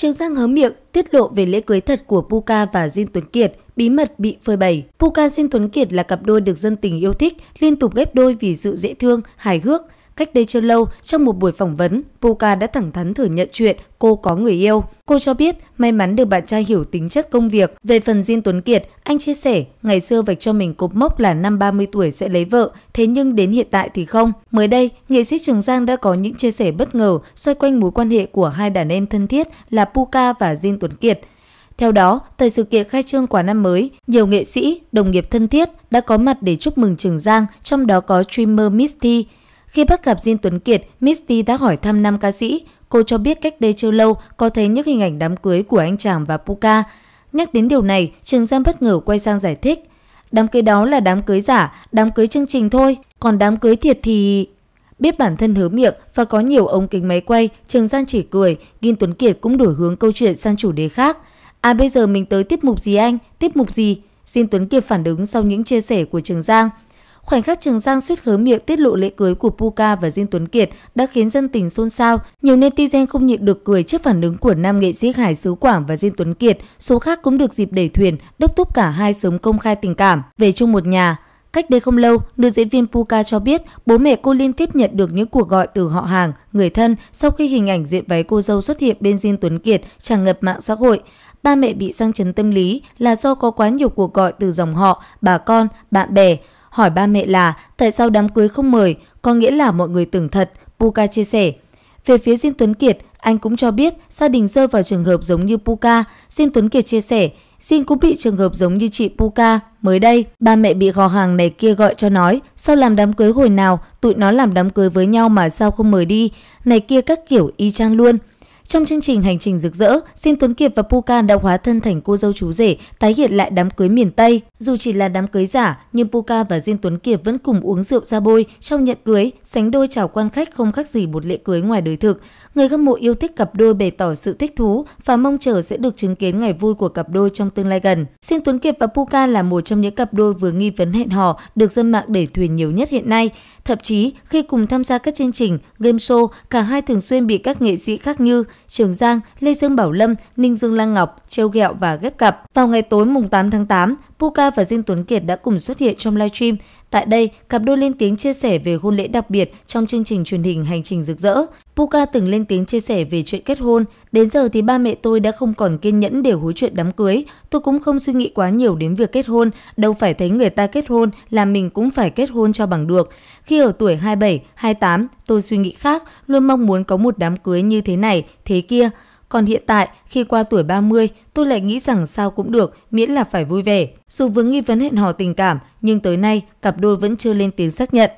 Trương Giang hớ miệng tiết lộ về lễ cưới thật của Puka và Diên Tuấn Kiệt, bí mật bị phơi bày. Puka Diên Tuấn Kiệt là cặp đôi được dân tình yêu thích, liên tục ghép đôi vì sự dễ thương, hài hước, Cách đây chưa lâu, trong một buổi phỏng vấn, Puka đã thẳng thắn thừa nhận chuyện cô có người yêu. Cô cho biết may mắn được bạn trai hiểu tính chất công việc. Về phần Diên Tuấn Kiệt, anh chia sẻ ngày xưa vạch cho mình cột mốc là năm 30 tuổi sẽ lấy vợ, thế nhưng đến hiện tại thì không. Mới đây, nghệ sĩ Trường Giang đã có những chia sẻ bất ngờ xoay quanh mối quan hệ của hai đàn em thân thiết là Puka và Diên Tuấn Kiệt. Theo đó, tại sự kiện khai trương quả năm mới, nhiều nghệ sĩ, đồng nghiệp thân thiết đã có mặt để chúc mừng Trường Giang, trong đó có streamer Misty, khi bắt gặp Diên Tuấn Kiệt, Misty đã hỏi thăm nam ca sĩ. Cô cho biết cách đây chưa lâu có thấy những hình ảnh đám cưới của anh chàng và Puka. Nhắc đến điều này, Trường Giang bất ngờ quay sang giải thích. Đám cưới đó là đám cưới giả, đám cưới chương trình thôi, còn đám cưới thiệt thì... Biết bản thân hứa miệng và có nhiều ống kính máy quay, Trường Giang chỉ cười, Gin Tuấn Kiệt cũng đổi hướng câu chuyện sang chủ đề khác. À bây giờ mình tới tiết mục gì anh, tiết mục gì? Xin Tuấn Kiệt phản ứng sau những chia sẻ của Trường Giang. Khoảnh khắc Trường Giang suýt hớ miệng tiết lộ lễ cưới của Puka và Diên Tuấn Kiệt đã khiến dân tình xôn xao. Nhiều netizen không nhịn được cười trước phản ứng của nam nghệ sĩ Hải Sứ Quảng và Diên Tuấn Kiệt. Số khác cũng được dịp đẩy thuyền, đốc thúc cả hai sớm công khai tình cảm, về chung một nhà. Cách đây không lâu, nữ diễn viên Puka cho biết bố mẹ cô liên tiếp nhận được những cuộc gọi từ họ hàng, người thân sau khi hình ảnh diện váy cô dâu xuất hiện bên Diên Tuấn Kiệt tràn ngập mạng xã hội. Ba mẹ bị sang chấn tâm lý là do có quá nhiều cuộc gọi từ dòng họ, bà con, bạn bè. Hỏi ba mẹ là tại sao đám cưới không mời, có nghĩa là mọi người tưởng thật, Puka chia sẻ. Về phía Diên Tuấn Kiệt, anh cũng cho biết gia đình rơi vào trường hợp giống như Puka. Diên Tuấn Kiệt chia sẻ, Diên cũng bị trường hợp giống như chị Puka. Mới đây, ba mẹ bị gò hàng này kia gọi cho nói, sao làm đám cưới hồi nào, tụi nó làm đám cưới với nhau mà sao không mời đi, này kia các kiểu y chang luôn. Trong chương trình Hành trình rực rỡ, xin Tuấn Kiệt và Puka đã hóa thân thành cô dâu chú rể, tái hiện lại đám cưới miền Tây. Dù chỉ là đám cưới giả, nhưng Puka và Diên Tuấn Kiệt vẫn cùng uống rượu ra bôi trong nhận cưới, sánh đôi chào quan khách không khác gì một lễ cưới ngoài đời thực. Người hâm mộ yêu thích cặp đôi bày tỏ sự thích thú và mong chờ sẽ được chứng kiến ngày vui của cặp đôi trong tương lai gần. Xin Tuấn Kiệt và Puka là một trong những cặp đôi vừa nghi vấn hẹn hò được dân mạng để thuyền nhiều nhất hiện nay. Thậm chí, khi cùng tham gia các chương trình, game show, cả hai thường xuyên bị các nghệ sĩ khác như Trường Giang, Lê Dương Bảo Lâm, Ninh Dương Lan Ngọc, Châu ghẹo và ghép cặp. Vào ngày tối mùng 8 tháng 8, Puka và Diên Tuấn Kiệt đã cùng xuất hiện trong live stream. Tại đây, cặp đôi lên tiếng chia sẻ về hôn lễ đặc biệt trong chương trình truyền hình Hành trình rực rỡ. Puka từng lên tiếng chia sẻ về chuyện kết hôn. Đến giờ thì ba mẹ tôi đã không còn kiên nhẫn để hối chuyện đám cưới. Tôi cũng không suy nghĩ quá nhiều đến việc kết hôn. Đâu phải thấy người ta kết hôn là mình cũng phải kết hôn cho bằng được. Khi ở tuổi 27, 28, tôi suy nghĩ khác, luôn mong muốn có một đám cưới như thế này, thế kia. Còn hiện tại, khi qua tuổi 30, tôi lại nghĩ rằng sao cũng được, miễn là phải vui vẻ. Dù vướng nghi vấn hẹn hò tình cảm, nhưng tới nay, cặp đôi vẫn chưa lên tiếng xác nhận.